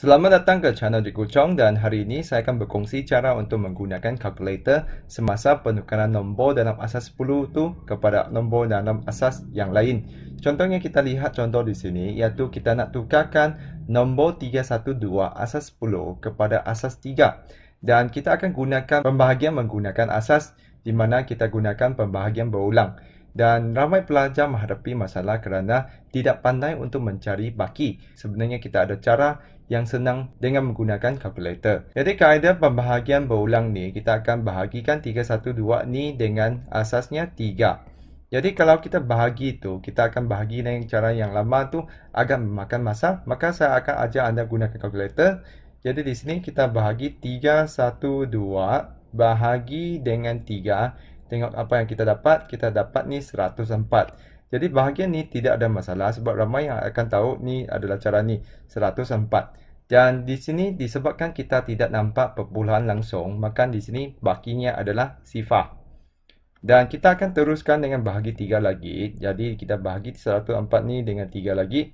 Selamat datang ke channel Cikgu Chong dan hari ini saya akan berkongsi cara untuk menggunakan kalkulator semasa penukaran nombor dalam asas 10 tu kepada nombor dalam asas yang lain. Contohnya kita lihat contoh di sini iaitu kita nak tukarkan nombor 312 asas 10 kepada asas 3 dan kita akan gunakan pembahagian menggunakan asas di mana kita gunakan pembahagian berulang dan ramai pelajar menghadapi masalah kerana tidak pandai untuk mencari baki. Sebenarnya kita ada cara yang senang dengan menggunakan kalkulator. Jadi kaedah pembahagian berulang ni kita akan bahagikan 312 ni dengan asasnya 3. Jadi kalau kita bahagi itu, kita akan bahagi dengan cara yang lama tu agak memakan masa. Maka saya akan ajak anda gunakan kalkulator. Jadi di sini kita bahagi 3, 1, 2 bahagi dengan 3 tengok apa yang kita dapat, kita dapat ni 104. Jadi bahagian ni tidak ada masalah sebab ramai yang akan tahu ni adalah cara ni 104. Dan di sini disebabkan kita tidak nampak perpuluhan langsung, maka di sini bakinya adalah sifar. Dan kita akan teruskan dengan bahagi 3 lagi. Jadi kita bahagi 104 ni dengan 3 lagi.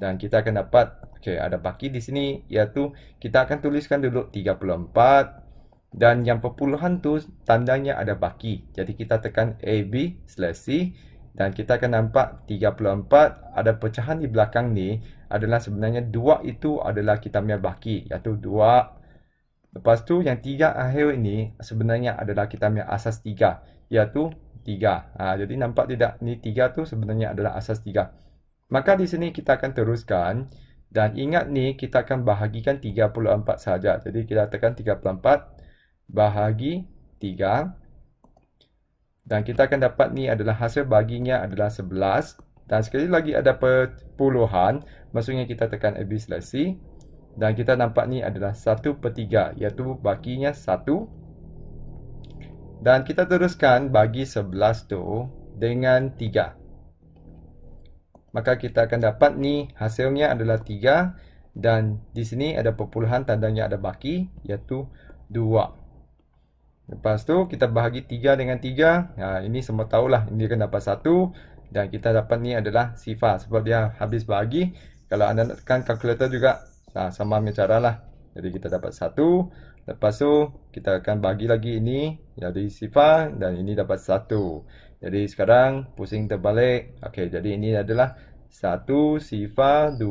Dan kita akan dapat, okay, ada baki di sini, iaitu kita akan tuliskan dulu 34, dan yang perpuluhan tu tandanya ada baki. Jadi kita tekan AB C dan kita akan nampak 34 ada pecahan di belakang ni adalah sebenarnya dua itu adalah kita punya baki iaitu dua. Lepas tu yang tiga akhir ini sebenarnya adalah kita punya asas tiga, iaitu tiga. Ha, jadi nampak tidak ni tiga tu sebenarnya adalah asas tiga. Maka di sini kita akan teruskan dan ingat ni kita akan bahagikan 34 saja. Jadi kita tekan bahagi 3 dan kita akan dapat ni adalah hasil bahaginya adalah 11 dan sekali lagi ada perpuluhan maksudnya kita tekan abyss let's dan kita nampak ni adalah 1 per 3 iaitu bahaginya 1 dan kita teruskan bagi 11 tu dengan 3 maka kita akan dapat ni hasilnya adalah 3 dan di sini ada perpuluhan tandanya ada baki iaitu 2 Lepas tu kita bahagi 3 dengan 3. Ha, ini semua tahulah ini akan dapat 1. Dan kita dapat ni adalah sifar sebab dia habis bahagi. Kalau anda nakkan kalkulator juga ha, sama macam cara lah. Jadi kita dapat 1. Lepas tu kita akan bagi lagi ini jadi sifar dan ini dapat 1. Jadi sekarang pusing terbalik. Okey jadi ini adalah 1 sifar 2 1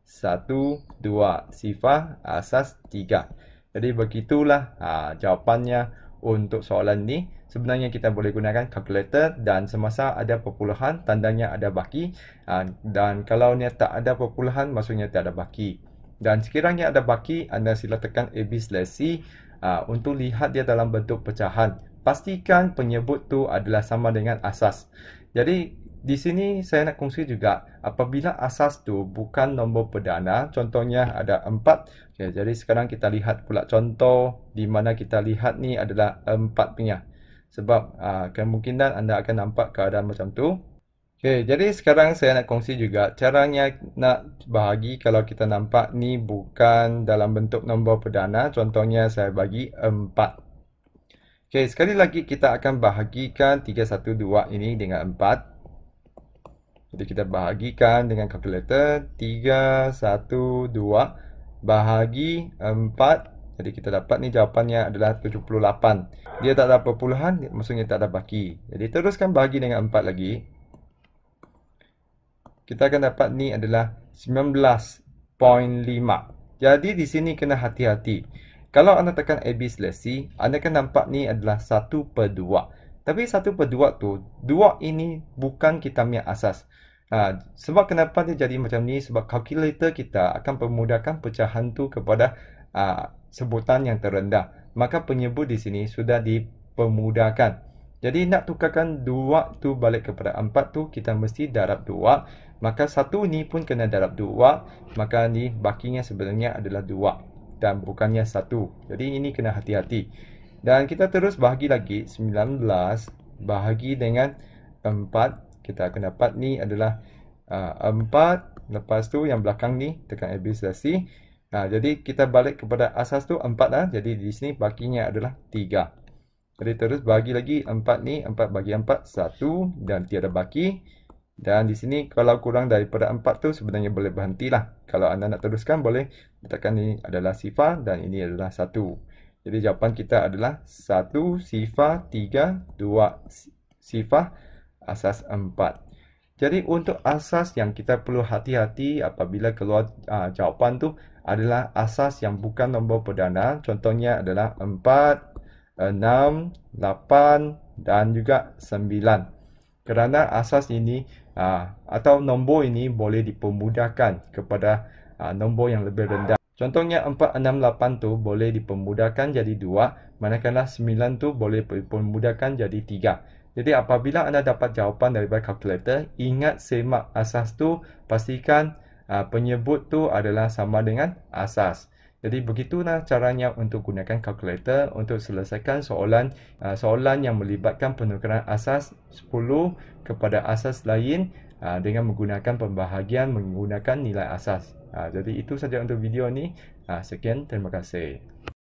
2 sifar asas 3. Jadi begitulah uh, jawapannya untuk soalan ni. Sebenarnya kita boleh gunakan kalkulator dan semasa ada perpuluhan tandanya ada baki uh, dan kalau ni tak ada perpuluhan maksudnya tak ada baki. Dan sekiranya ada baki anda sila tekan AB slash C uh, untuk lihat dia dalam bentuk pecahan. Pastikan penyebut tu adalah sama dengan asas. Jadi di sini saya nak kongsi juga apabila asas tu bukan nombor perdana contohnya ada empat okay, ya, jadi sekarang kita lihat pula contoh di mana kita lihat ni adalah empat punya sebab uh, kemungkinan anda akan nampak keadaan macam tu Okay, jadi sekarang saya nak kongsi juga caranya nak bahagi kalau kita nampak ni bukan dalam bentuk nombor perdana. Contohnya saya bagi 4. Okay, sekali lagi kita akan bahagikan 312 ini dengan 4. Jadi kita bahagikan dengan kalkulator 3, 1, 2 bahagi 4 Jadi kita dapat ni jawapannya adalah 78 Dia tak ada perpuluhan maksudnya tak ada baki Jadi teruskan bahagi dengan 4 lagi Kita akan dapat ni adalah 19.5 Jadi di sini kena hati-hati kalau anda tekan ABC, e anda akan nampak ni adalah 1 per 2. Tapi satu per dua tu, dua ini bukan kita punya asas. Uh, sebab kenapa dia jadi macam ni? Sebab kalkulator kita akan memudahkan pecahan tu kepada uh, sebutan yang terendah. Maka penyebut di sini sudah dipermudahkan. Jadi nak tukarkan dua tu balik kepada empat tu, kita mesti darab dua. Maka satu ni pun kena darab dua. Maka ni bakinya sebenarnya adalah dua dan bukannya satu. Jadi ini kena hati-hati. Dan kita terus bahagi lagi 19 bahagi dengan 4 Kita akan dapat ni adalah uh, 4 Lepas tu yang belakang ni tekan ABC Nah Jadi kita balik kepada asas tu 4 lah Jadi di sini bahaginya adalah 3 Jadi terus bahagi lagi 4 ni 4 bagi 4 1 dan tiada baki dan di sini kalau kurang daripada 4 tu sebenarnya boleh berhentilah. Kalau anda nak teruskan boleh letakkan ini adalah sifar dan ini adalah jadi jawapan kita adalah 1 sifar 3 2 sifar asas 4. Jadi untuk asas yang kita perlu hati-hati apabila keluar uh, jawapan tu adalah asas yang bukan nombor perdana. Contohnya adalah 4, 6, 8 dan juga 9. Kerana asas ini uh, atau nombor ini boleh dipermudahkan kepada uh, nombor yang lebih rendah. Contohnya 4, 6, 8 tu boleh dipermudahkan jadi 2 manakala 9 tu boleh dipermudahkan jadi 3. Jadi apabila anda dapat jawapan daripada kalkulator, ingat semak asas tu pastikan uh, penyebut tu adalah sama dengan asas. Jadi begitulah caranya untuk gunakan kalkulator untuk selesaikan soalan soalan yang melibatkan penukaran asas 10 kepada asas lain dengan menggunakan pembahagian menggunakan nilai asas. Ah, jadi itu saja untuk video ni. Ah, sekian, terima kasih.